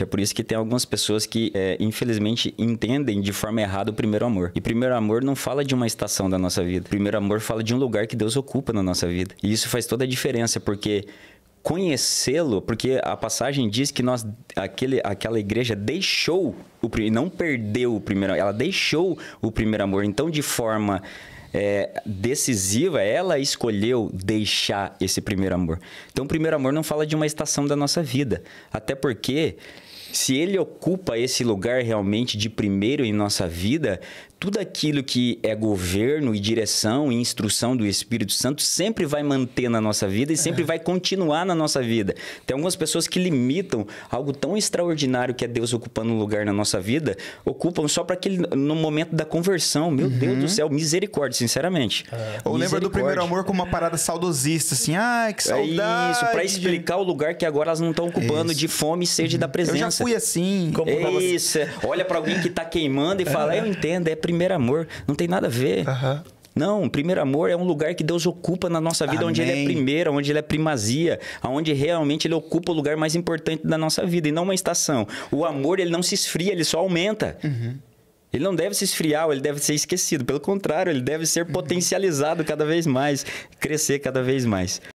É por isso que tem algumas pessoas que, é, infelizmente, entendem de forma errada o primeiro amor. E primeiro amor não fala de uma estação da nossa vida. Primeiro amor fala de um lugar que Deus ocupa na nossa vida. E isso faz toda a diferença, porque conhecê-lo, porque a passagem diz que nós aquele, aquela igreja deixou o não perdeu o primeiro, ela deixou o primeiro amor. Então, de forma é, decisiva, ela escolheu deixar esse primeiro amor. Então, o primeiro amor não fala de uma estação da nossa vida. Até porque se ele ocupa esse lugar realmente de primeiro em nossa vida, tudo aquilo que é governo e direção e instrução do Espírito Santo sempre vai manter na nossa vida e sempre é. vai continuar na nossa vida. Tem algumas pessoas que limitam algo tão extraordinário que é Deus ocupando um lugar na nossa vida, ocupam só para aquele no momento da conversão. Meu uhum. Deus do céu, misericórdia, sinceramente. É. Ou lembra do primeiro amor como uma parada saudosista, assim, ah, que saudade. É isso, para explicar o lugar que agora elas não estão ocupando de fome e sede uhum. da presença. Eu já fui é assim. Como isso. Você... É. Olha para alguém que tá queimando e fala, eu entendo, é primeiro amor. Não tem nada a ver. Aham. Não, o primeiro amor é um lugar que Deus ocupa na nossa vida, Amém. onde Ele é primeiro, onde Ele é primazia, onde realmente Ele ocupa o lugar mais importante da nossa vida e não uma estação. O amor, ele não se esfria, ele só aumenta. Uhum. Ele não deve se esfriar, ele deve ser esquecido. Pelo contrário, ele deve ser uhum. potencializado cada vez mais, crescer cada vez mais.